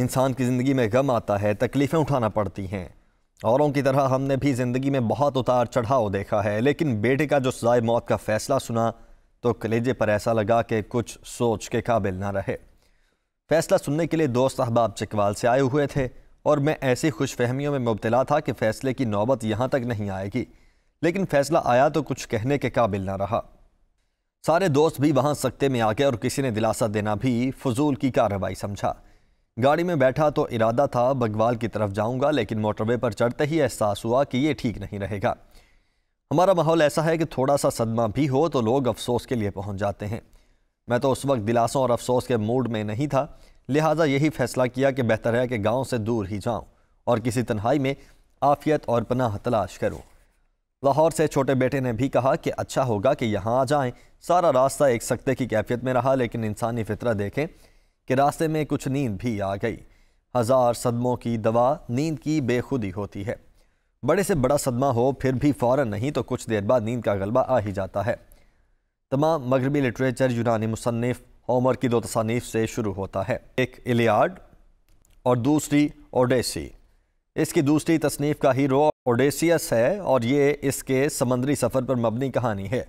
इंसान की ज़िंदगी में गम आता है तकलीफ़ें उठाना पड़ती हैं औरों की तरह हमने भी ज़िंदगी में बहुत उतार चढ़ाव देखा है लेकिन बेटे का जो सजाए मौत का फ़ैसला सुना तो कलेजे पर ऐसा लगा कि कुछ सोच के काबिल ना रहे फ़ैसला सुनने के लिए दोस्त अहबाब चकवाल से आए हुए थे और मैं ऐसी खुश फहमियों में मुबतला था कि फ़ैसले की नौबत यहाँ तक नहीं आएगी लेकिन फ़ैसला आया तो कुछ कहने के काबिल ना रहा सारे दोस्त भी वहाँ सकते में आ गए और किसी ने दिलासा देना भी फजूल की कार्रवाई समझा गाड़ी में बैठा तो इरादा था बगवाल की तरफ जाऊंगा लेकिन मोटरवे पर चढ़ते ही एहसास हुआ कि ये ठीक नहीं रहेगा हमारा माहौल ऐसा है कि थोड़ा सा सदमा भी हो तो लोग अफसोस के लिए पहुंच जाते हैं मैं तो उस वक्त दिलासों और अफसोस के मूड में नहीं था लिहाजा यही फैसला किया कि बेहतर है कि गाँव से दूर ही जाऊँ और किसी तन्हाई में आफियत और पनाह तलाश करूँ लाहौर से छोटे बेटे ने भी कहा कि अच्छा होगा कि यहाँ आ जाएँ सारा रास्ता एक सकते की कैफियत में रहा लेकिन इंसानी फितरा देखें कि रास्ते में कुछ नींद भी आ गई हज़ार सदमों की दवा नींद की बेखुदी होती है बड़े से बड़ा सदमा हो फिर भी फ़ौर नहीं तो कुछ देर बाद नींद का गलबा आ ही जाता है तमाम मगरबी लिटरेचर यूनानी मुसनफ़ होमर की दो तसानीफ से शुरू होता है एक इलियाड और दूसरी ओडेसी इसकी दूसरी तसनीफ़ का हीरो ओडेसियस है और ये इसके समंदरी सफ़र पर मबनी कहानी है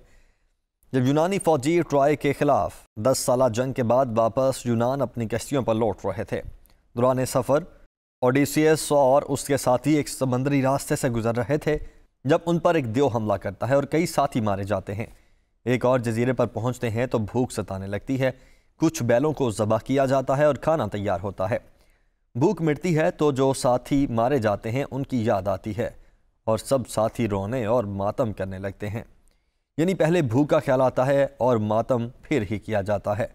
जब यूनानी फौजी ट्राई के खिलाफ 10 साल जंग के बाद वापस यूनान अपनी कश्तियों पर लौट रहे थे दौरान सफ़र ओडिसियस और उसके साथी एक समंदरी रास्ते से गुजर रहे थे जब उन पर एक देव हमला करता है और कई साथी मारे जाते हैं एक और जजीरे पर पहुंचते हैं तो भूख सताने लगती है कुछ बैलों को जबा किया जाता है और खाना तैयार होता है भूख मिटती है तो जो साथी मारे जाते हैं उनकी याद आती है और सब साथी रोने और मातम करने लगते हैं यानी पहले भूख का ख्याल आता है और मातम फिर ही किया जाता है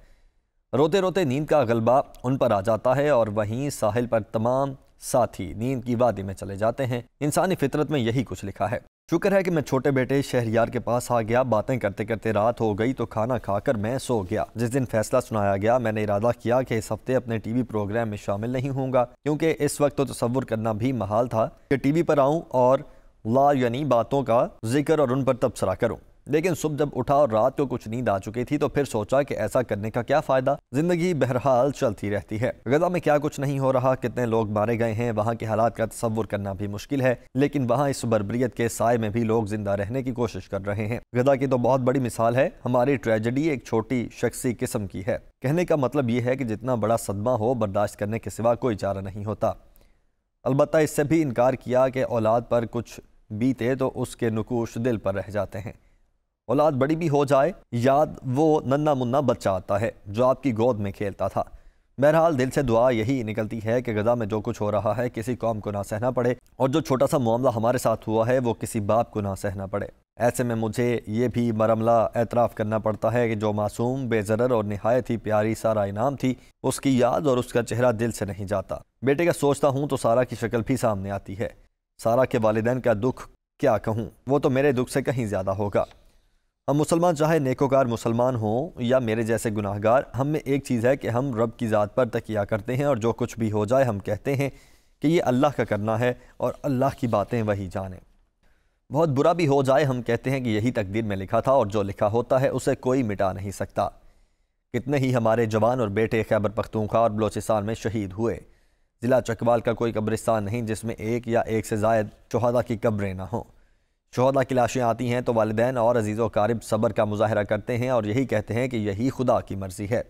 रोते रोते नींद का गलबा उन पर आ जाता है और वहीं साहिल पर तमाम साथी नींद की वादी में चले जाते हैं इंसानी फितरत में यही कुछ लिखा है शुक्र है कि मैं छोटे बेटे शहरियार के पास आ गया बातें करते करते रात हो गई तो खाना खाकर मैं सो गया जिस दिन फैसला सुनाया गया मैंने इरादा किया कि इस हफ्ते अपने टीवी प्रोग्राम में शामिल नहीं होऊंगा क्योंकि इस वक्त तो तस्वुर करना भी महाल था कि टीवी पर आऊं और ला यानी बातों का जिक्र और उन पर तबसरा करूं लेकिन सुबह जब उठा और रात को कुछ नींद आ चुकी थी तो फिर सोचा कि ऐसा करने का क्या फायदा जिंदगी बहरहाल चलती रहती है गजा में क्या कुछ नहीं हो रहा कितने लोग मारे गए हैं वहाँ के हालात का तस्वुर करना भी मुश्किल है लेकिन वहाँ इस बरबरीत के साय में भी लोग जिंदा रहने की कोशिश कर रहे हैं गजा की तो बहुत बड़ी मिसाल है हमारी ट्रेजडी एक छोटी शख्सी किस्म की है कहने का मतलब ये है कि जितना बड़ा सदमा हो बर्दाश्त करने के सिवा कोई चारा नहीं होता अलबत् इससे भी इनकार किया कि औलाद पर कुछ बीते तो उसके नकोश दिल पर रह जाते हैं औलाद बड़ी भी हो जाए याद वो नन्ना मुन्ना बच्चा आता है जो आपकी गोद में खेलता था बहरहाल दिल से दुआ यही निकलती है कि गज़ा में जो कुछ हो रहा है किसी कौम को ना सहना पड़े और जो छोटा सा मामला हमारे साथ हुआ है वो किसी बाप को ना सहना पड़े ऐसे में मुझे ये भी मरमला एतराफ़ करना पड़ता है कि जो मासूम बेजर और नहायत ही प्यारी सारा इनाम थी उसकी याद और उसका चेहरा दिल से नहीं जाता बेटे का सोचता हूँ तो सारा की शक्ल भी सामने आती है सारा के वालदेन का दुख क्या कहूँ वो तो मेरे दुख से कहीं ज़्यादा होगा हम मुसलमान चाहे नेकोकार मुसलमान हों या मेरे जैसे गुनाहगार हम में एक चीज़ है कि हम रब की ज़ात पर तकिया करते हैं और जो कुछ भी हो जाए हम कहते हैं कि ये अल्लाह का करना है और अल्लाह की बातें वही जाने बहुत बुरा भी हो जाए हम कहते हैं कि यही तकदीर में लिखा था और जो लिखा होता है उसे कोई मिटा नहीं सकता कितने ही हमारे जवान और बेटे खैबर पख्तूखा और बलोचिस्तान में शहीद हुए ज़िला चकवाल का कोई कब्रिस्तान नहीं जिसमें एक या एक से जायद चौहदा की कब्रें ना हों शहदा की लाशें आती हैं तो वालदेन और अजीज़ वारब सबर का मुजाहरा करते हैं और यही कहते हैं कि यही खुदा की मर्ज़ी है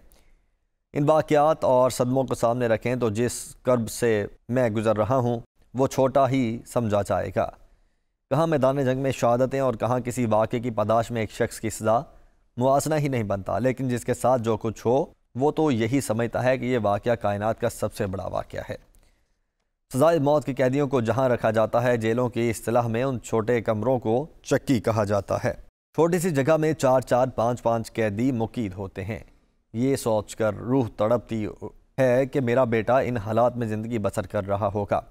इन वाक़ात और सदमों को सामने रखें तो जिस कर्ब से मैं गुज़र रहा हूँ वो छोटा ही समझा जाएगा कहाँ मैदान जंग में शहादतें और कहाँ किसी वाक़े की पदाश में एक शख्स की सज़ा मुआसना ही नहीं बनता लेकिन जिसके साथ जो कुछ हो वो तो यही समझता है कि ये वाक़ कायनात का सबसे बड़ा वाक़ है सजाए मौत के कैदियों को जहां रखा जाता है जेलों की असलाह में उन छोटे कमरों को चक्की कहा जाता है छोटी सी जगह में चार चार पाँच पाँच कैदी मुकीद होते हैं ये सोच कर रूह तड़पती है कि मेरा बेटा इन हालात में ज़िंदगी बसर कर रहा होगा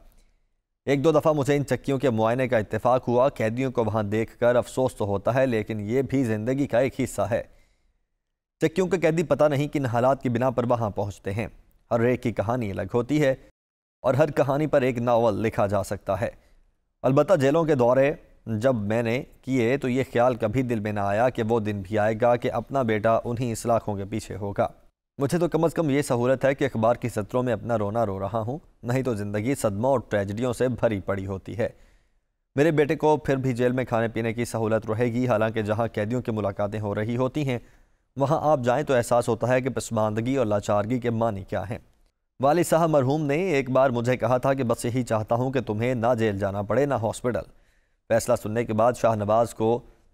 एक दो दफ़ा मुझे इन चक्कियों के मुआयने का इतफ़ाक़ हुआ कैदियों को वहाँ देख कर अफसोस तो होता है लेकिन ये भी ज़िंदगी का एक हिस्सा है चक्कियों के कैदी पता नहीं किन हालात की बिना पर वहाँ पहुँचते हैं हर एक की कहानी अलग होती है और हर कहानी पर एक नावल लिखा जा सकता है अलबत् जेलों के दौरे जब मैंने किए तो ये ख्याल कभी दिल में ना आया कि वो दिन भी आएगा कि अपना बेटा उन्हीं इसलाखों के पीछे होगा मुझे तो कम अज़ कम ये सहूलत है कि अखबार की सत्रों में अपना रोना रो रहा हूँ नहीं तो ज़िंदगी सदमा और ट्रेजडियों से भरी पड़ी होती है मेरे बेटे को फिर भी जेल में खाने पीने की सहूलत रहेगी हालांकि जहाँ कैदियों की मुलाकातें हो रही होती हैं वहाँ आप जाएँ तो एहसास होता है कि पसमानदगी और लाचारगी के मानी क्या हैं वाली साहब मरहूम ने एक बार मुझे कहा था कि बस यही चाहता हूँ कि तुम्हें ना जेल जाना पड़े ना हॉस्पिटल फैसला सुनने के बाद शाहनवाज को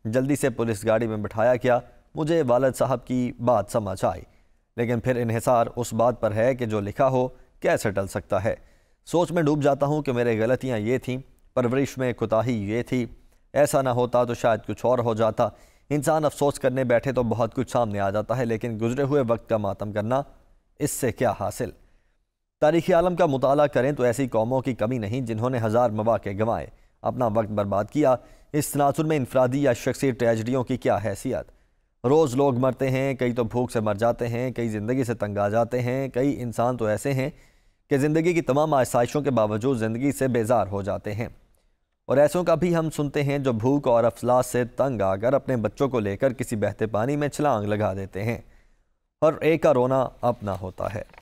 जल्दी से पुलिस गाड़ी में बिठाया गया मुझे वालद साहब की बात समझ आई लेकिन फिर इहसार उस बात पर है कि जो लिखा हो कैसे टल सकता है सोच में डूब जाता हूँ कि मेरे गलतियाँ ये थीं परवरिश में कोताही ये थी ऐसा ना होता तो शायद कुछ और हो जाता इंसान अफसोस करने बैठे तो बहुत कुछ सामने आ जाता है लेकिन गुजरे हुए वक्त का मातम करना इससे क्या हासिल तारीख़ आलम का मुताल करें तो ऐसी कौमों की कमी नहीं जिन्होंने हज़ार मौाक़े गंवाए अपना वक्त बर्बाद किया इस तनासुर में इनफरादी या शख्सी ट्रेजडियों की क्या हैसियत रोज़ लोग मरते हैं कई तो भूख से मर जाते हैं कई ज़िंदगी से तंग आ जाते हैं कई इंसान तो ऐसे हैं कि ज़िंदगी की तमाम आसाइशों के बावजूद ज़िंदगी से बेजार हो जाते हैं और ऐसों का भी हम सुनते हैं जो भूख और अफलास से तंग आकर अपने बच्चों को लेकर किसी बहते पानी में छलांग लगा देते हैं और एक का रोना अपना होता है